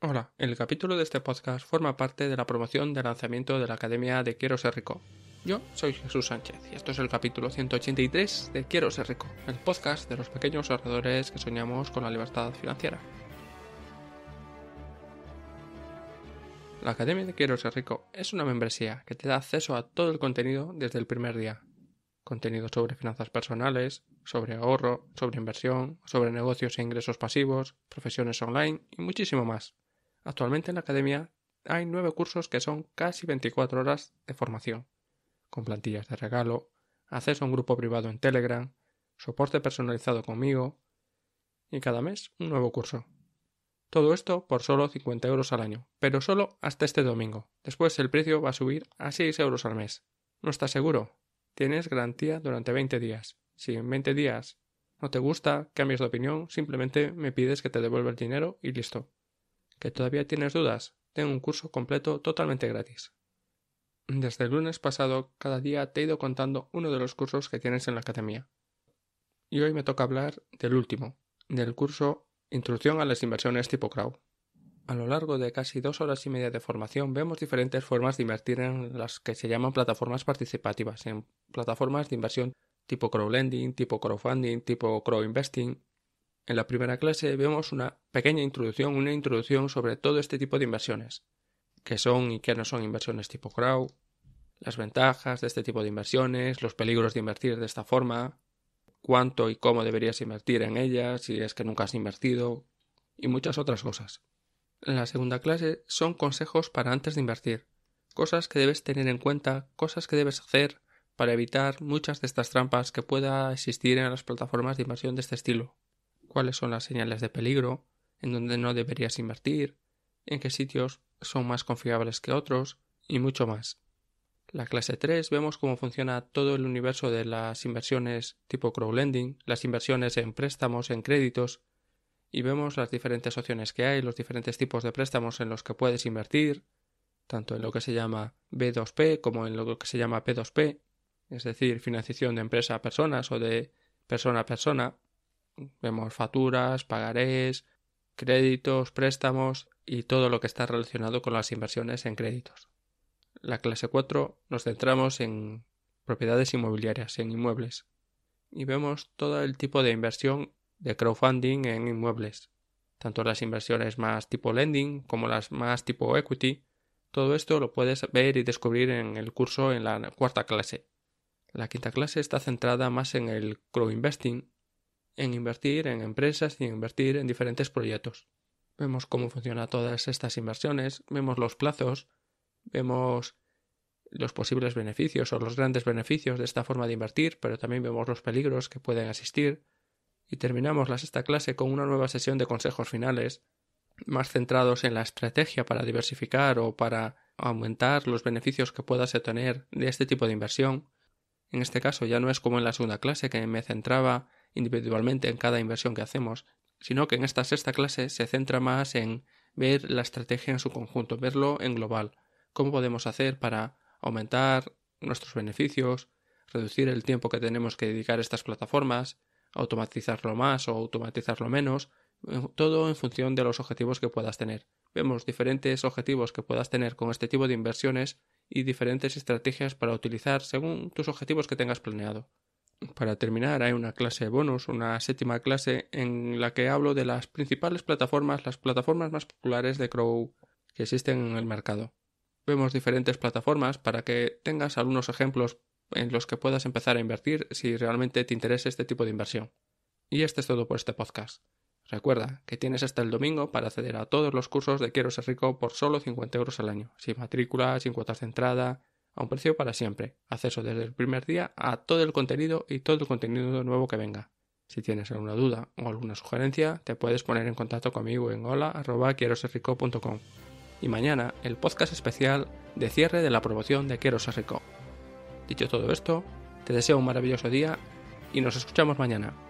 Hola, el capítulo de este podcast forma parte de la promoción de lanzamiento de la Academia de Quiero Ser Rico. Yo soy Jesús Sánchez y esto es el capítulo 183 de Quiero Ser Rico, el podcast de los pequeños ahorradores que soñamos con la libertad financiera. La Academia de Quiero Ser Rico es una membresía que te da acceso a todo el contenido desde el primer día. Contenido sobre finanzas personales, sobre ahorro, sobre inversión, sobre negocios e ingresos pasivos, profesiones online y muchísimo más. Actualmente en la academia hay nueve cursos que son casi 24 horas de formación, con plantillas de regalo, acceso a un grupo privado en Telegram, soporte personalizado conmigo y cada mes un nuevo curso. Todo esto por solo 50 euros al año, pero solo hasta este domingo. Después el precio va a subir a 6 euros al mes. ¿No estás seguro? Tienes garantía durante 20 días. Si en 20 días no te gusta, cambias de opinión, simplemente me pides que te devuelva el dinero y listo. ¿Que todavía tienes dudas? Tengo un curso completo totalmente gratis. Desde el lunes pasado, cada día te he ido contando uno de los cursos que tienes en la academia. Y hoy me toca hablar del último, del curso Introducción a las inversiones tipo crowd. A lo largo de casi dos horas y media de formación vemos diferentes formas de invertir en las que se llaman plataformas participativas, en plataformas de inversión tipo crowdlending, tipo crowdfunding, tipo investing. En la primera clase vemos una pequeña introducción, una introducción sobre todo este tipo de inversiones, qué son y qué no son inversiones tipo crowd, las ventajas de este tipo de inversiones, los peligros de invertir de esta forma, cuánto y cómo deberías invertir en ellas si es que nunca has invertido y muchas otras cosas. En la segunda clase son consejos para antes de invertir, cosas que debes tener en cuenta, cosas que debes hacer para evitar muchas de estas trampas que pueda existir en las plataformas de inversión de este estilo cuáles son las señales de peligro, en dónde no deberías invertir, en qué sitios son más confiables que otros, y mucho más. La clase 3 vemos cómo funciona todo el universo de las inversiones tipo crowdlending, las inversiones en préstamos, en créditos, y vemos las diferentes opciones que hay, los diferentes tipos de préstamos en los que puedes invertir, tanto en lo que se llama B2P como en lo que se llama P2P, es decir, financiación de empresa a personas o de persona a persona, Vemos facturas, pagarés, créditos, préstamos y todo lo que está relacionado con las inversiones en créditos. La clase 4 nos centramos en propiedades inmobiliarias, en inmuebles, y vemos todo el tipo de inversión de crowdfunding en inmuebles, tanto las inversiones más tipo lending como las más tipo equity. Todo esto lo puedes ver y descubrir en el curso en la cuarta clase. La quinta clase está centrada más en el crowdinvesting, en invertir en empresas y en invertir en diferentes proyectos. Vemos cómo funcionan todas estas inversiones, vemos los plazos, vemos los posibles beneficios o los grandes beneficios de esta forma de invertir, pero también vemos los peligros que pueden asistir. Y terminamos la sexta clase con una nueva sesión de consejos finales, más centrados en la estrategia para diversificar o para aumentar los beneficios que puedas obtener de este tipo de inversión. En este caso ya no es como en la segunda clase que me centraba individualmente en cada inversión que hacemos, sino que en esta sexta clase se centra más en ver la estrategia en su conjunto, verlo en global, cómo podemos hacer para aumentar nuestros beneficios, reducir el tiempo que tenemos que dedicar a estas plataformas, automatizarlo más o automatizarlo menos, eh, todo en función de los objetivos que puedas tener. Vemos diferentes objetivos que puedas tener con este tipo de inversiones y diferentes estrategias para utilizar según tus objetivos que tengas planeado para terminar, hay una clase bonus, una séptima clase, en la que hablo de las principales plataformas, las plataformas más populares de Crow que existen en el mercado. Vemos diferentes plataformas para que tengas algunos ejemplos en los que puedas empezar a invertir si realmente te interesa este tipo de inversión. Y este es todo por este podcast. Recuerda que tienes hasta el domingo para acceder a todos los cursos de Quiero ser rico por solo 50 euros al año, sin matrícula, sin cuotas de entrada, a un precio para siempre. Acceso desde el primer día a todo el contenido y todo el contenido nuevo que venga. Si tienes alguna duda o alguna sugerencia, te puedes poner en contacto conmigo en hola.quieroserrico.com. Y mañana el podcast especial de cierre de la promoción de Quiero ser rico. Dicho todo esto, te deseo un maravilloso día y nos escuchamos mañana.